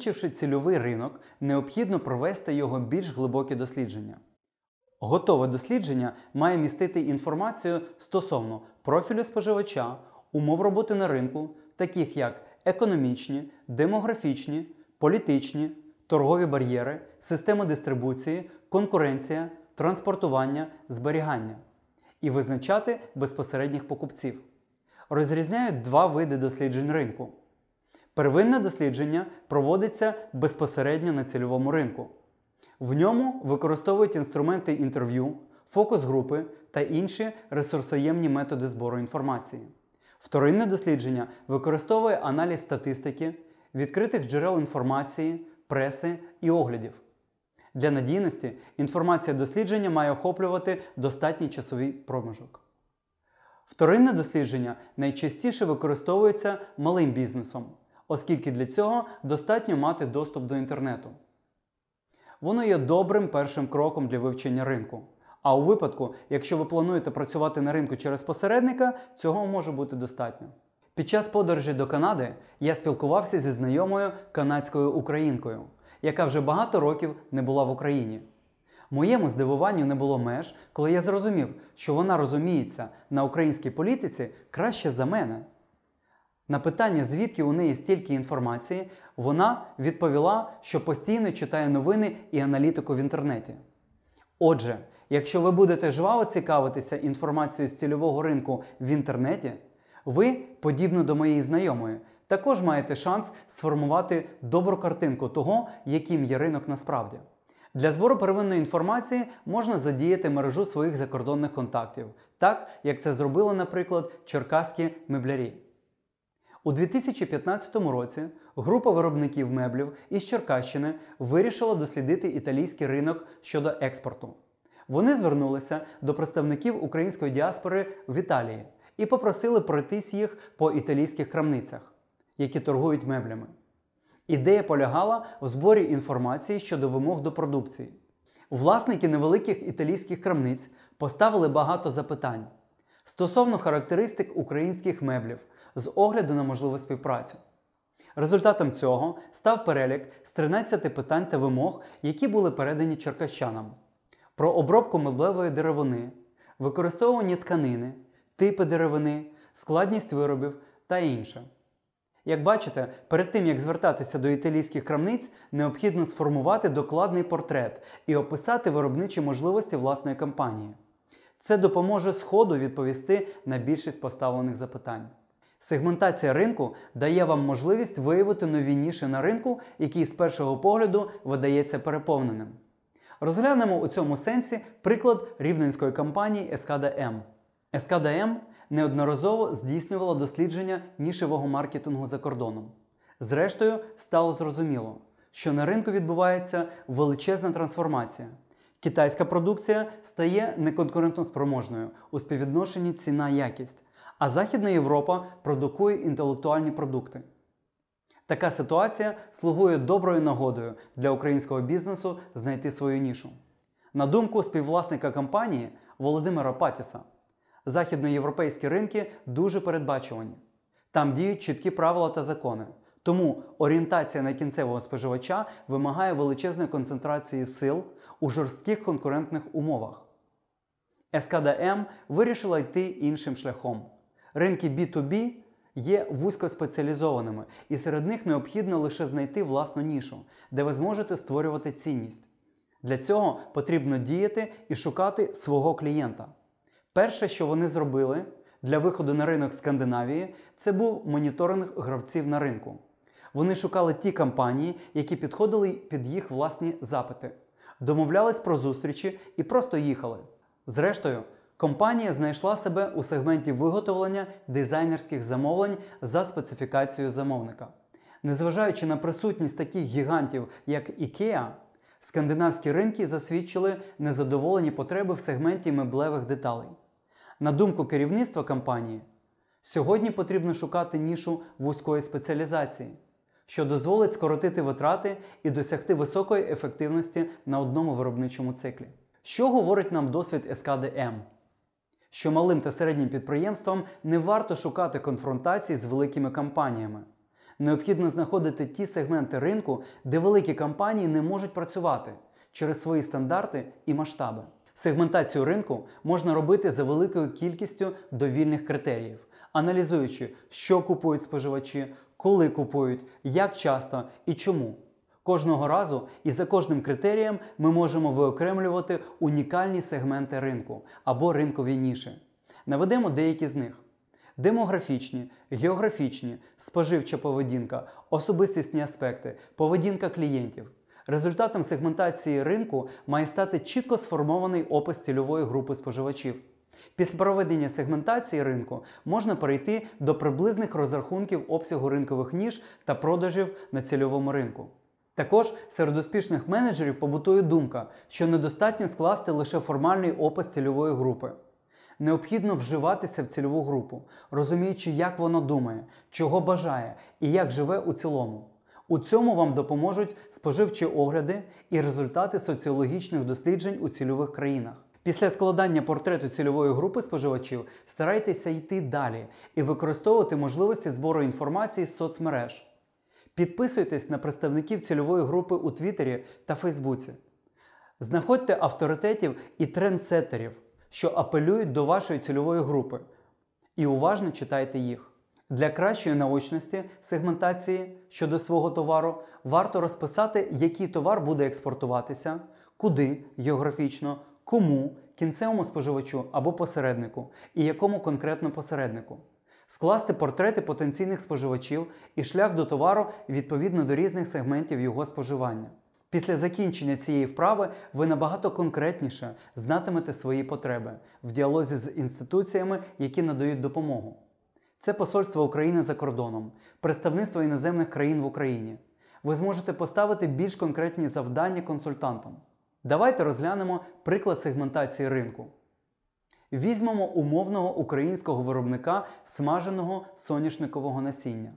Визначивши цільовий ринок, необхідно провести його більш глибокі дослідження. Готове дослідження має містити інформацію стосовно профілю споживача, умов роботи на ринку, таких як економічні, демографічні, політичні, торгові бар'єри, система дистрибуції, конкуренція, транспортування, зберігання і визначати безпосередніх покупців. Розрізняють два види досліджень ринку. Первинне дослідження проводиться безпосередньо на цільовому ринку. В ньому використовують інструменти інтерв'ю, фокус-групи та інші ресурсоємні методи збору інформації. Вторинне дослідження використовує аналіз статистики, відкритих джерел інформації, преси і оглядів. Для надійності інформація дослідження має охоплювати достатній часовий проміжок. Вторинне дослідження найчастіше використовується малим бізнесом оскільки для цього достатньо мати доступ до інтернету. Воно є добрим першим кроком для вивчення ринку. А у випадку, якщо ви плануєте працювати на ринку через посередника, цього може бути достатньо. Під час подорожі до Канади я спілкувався зі знайомою канадською українкою, яка вже багато років не була в Україні. Моєму здивуванню не було меж, коли я зрозумів, що вона розуміється на українській політиці краще за мене. На питання, звідки у неї стільки інформації, вона відповіла, що постійно читає новини і аналітику в інтернеті. Отже, якщо ви будете жваво цікавитися інформацією з цільового ринку в інтернеті, ви, подібно до моєї знайомої, також маєте шанс сформувати добру картинку того, яким є ринок насправді. Для збору первинної інформації можна задіяти мережу своїх закордонних контактів, так як це зробили, наприклад, черкаські меблярі. У 2015 році група виробників меблів із Черкащини вирішила дослідити італійський ринок щодо експорту. Вони звернулися до представників української діаспори в Італії і попросили пройтись їх по італійських крамницях, які торгують меблями. Ідея полягала в зборі інформації щодо вимог до продукції. Власники невеликих італійських крамниць поставили багато запитань стосовно характеристик українських меблів з огляду на можливу співпрацю. Результатом цього став перелік з 13 питань та вимог, які були передані черкащанам: про обробку меблевої деревини, використовування тканини, типи деревини, складність виробів та інше. Як бачите, перед тим як звертатися до італійських крамниць, необхідно сформувати докладний портрет і описати виробничі можливості власної компанії. Це допоможе сходу відповісти на більшість поставлених запитань. Сегментація ринку дає вам можливість виявити нові ніші на ринку, який з першого погляду видається переповненим. Розглянемо у цьому сенсі приклад рівненської компанії SKDM. SKDM неодноразово здійснювала дослідження нішевого маркетингу за кордоном. Зрештою, стало зрозуміло, що на ринку відбувається величезна трансформація. Китайська продукція стає неконкурентно спроможною у співвідношенні ціна якість а Західна Європа продукує інтелектуальні продукти. Така ситуація слугує доброю нагодою для українського бізнесу знайти свою нішу. На думку співвласника компанії Володимира Патіса, західноєвропейські ринки дуже передбачувані. Там діють чіткі правила та закони. Тому орієнтація на кінцевого споживача вимагає величезної концентрації сил у жорстких конкурентних умовах. СКДМ вирішила йти іншим шляхом. Ринки B2B є вузькоспеціалізованими, і серед них необхідно лише знайти власну нішу, де ви зможете створювати цінність. Для цього потрібно діяти і шукати свого клієнта. Перше, що вони зробили для виходу на ринок Скандинавії, це був моніторинг гравців на ринку. Вони шукали ті компанії, які підходили під їх власні запити, домовлялись про зустрічі і просто їхали. Зрештою, Компанія знайшла себе у сегменті виготовлення дизайнерських замовлень за специфікацією замовника. Незважаючи на присутність таких гігантів, як IKEA, скандинавські ринки засвідчили незадоволені потреби в сегменті меблевих деталей. На думку керівництва компанії, сьогодні потрібно шукати нішу вузької спеціалізації, що дозволить скоротити витрати і досягти високої ефективності на одному виробничому циклі. Що говорить нам досвід СКДМ? що малим та середнім підприємствам не варто шукати конфронтації з великими компаніями. Необхідно знаходити ті сегменти ринку, де великі компанії не можуть працювати через свої стандарти і масштаби. Сегментацію ринку можна робити за великою кількістю довільних критеріїв, аналізуючи, що купують споживачі, коли купують, як часто і чому. Кожного разу і за кожним критерієм ми можемо виокремлювати унікальні сегменти ринку або ринкові ніші. Наведемо деякі з них: демографічні, географічні, споживча поведінка, особистісні аспекти, поведінка клієнтів. Результатом сегментації ринку має стати чітко сформований опис цільової групи споживачів. Після проведення сегментації ринку можна перейти до приблизних розрахунків обсягу ринкових ніж та продажів на цільовому ринку. Також серед успішних менеджерів побутує думка, що недостатньо скласти лише формальний опис цільової групи. Необхідно вживатися в цільову групу, розуміючи, як вона думає, чого бажає і як живе у цілому. У цьому вам допоможуть споживчі огляди і результати соціологічних досліджень у цільових країнах. Після складання портрету цільової групи споживачів старайтеся йти далі і використовувати можливості збору інформації з соцмереж. Підписуйтесь на представників цільової групи у Твіттері та Фейсбуці. Знаходьте авторитетів і трендсетерів, що апелюють до вашої цільової групи. І уважно читайте їх. Для кращої наочності сегментації щодо свого товару варто розписати, який товар буде експортуватися, куди географічно, кому, кінцевому споживачу або посереднику, і якому конкретно посереднику скласти портрети потенційних споживачів і шлях до товару відповідно до різних сегментів його споживання. Після закінчення цієї вправи ви набагато конкретніше знатимете свої потреби в діалозі з інституціями, які надають допомогу. Це Посольство України за кордоном, представництво іноземних країн в Україні. Ви зможете поставити більш конкретні завдання консультантам. Давайте розглянемо приклад сегментації ринку. Візьмемо умовного українського виробника смаженого соняшникового насіння.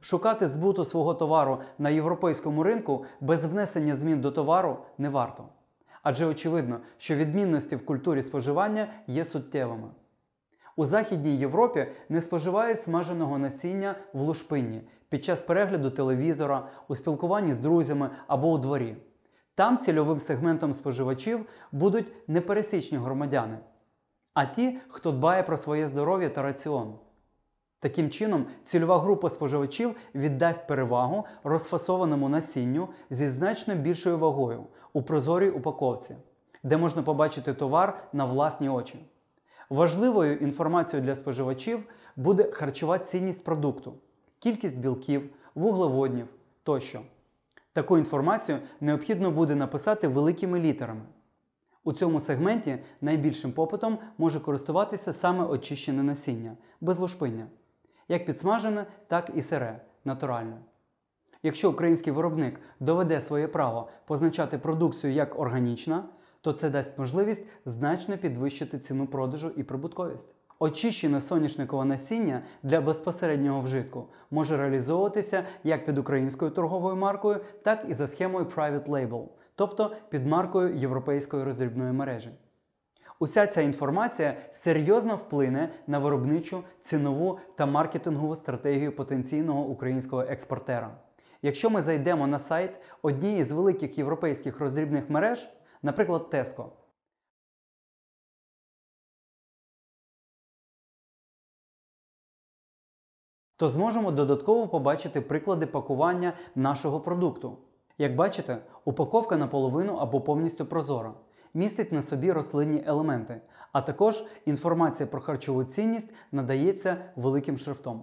Шукати збуту свого товару на європейському ринку без внесення змін до товару не варто. Адже очевидно, що відмінності в культурі споживання є суттєвими. У Західній Європі не споживають смаженого насіння в лушпинні під час перегляду телевізора, у спілкуванні з друзями або у дворі. Там цільовим сегментом споживачів будуть непересічні громадяни а ті, хто дбає про своє здоров'я та раціон. Таким чином, цільова група споживачів віддасть перевагу розфасованому насінню зі значно більшою вагою у прозорій упаковці, де можна побачити товар на власні очі. Важливою інформацією для споживачів буде харчова цінність продукту, кількість білків, вуглеводнів тощо. Таку інформацію необхідно буде написати великими літерами. У цьому сегменті найбільшим попитом може користуватися саме очищене насіння, без лушпиння, як підсмажене, так і сире, натуральне. Якщо український виробник доведе своє право позначати продукцію як органічна, то це дасть можливість значно підвищити ціну продажу і прибутковість. Очищене соняшникове насіння для безпосереднього вжитку може реалізовуватися як під українською торговою маркою, так і за схемою Private Label – тобто під маркою європейської роздрібної мережі. Уся ця інформація серйозно вплине на виробничу, цінову та маркетингову стратегію потенційного українського експортера. Якщо ми зайдемо на сайт однієї з великих європейських роздрібних мереж, наприклад, Tesco, то зможемо додатково побачити приклади пакування нашого продукту. Як бачите, упаковка наполовину або повністю прозора, містить на собі рослинні елементи, а також інформація про харчову цінність надається великим шрифтом.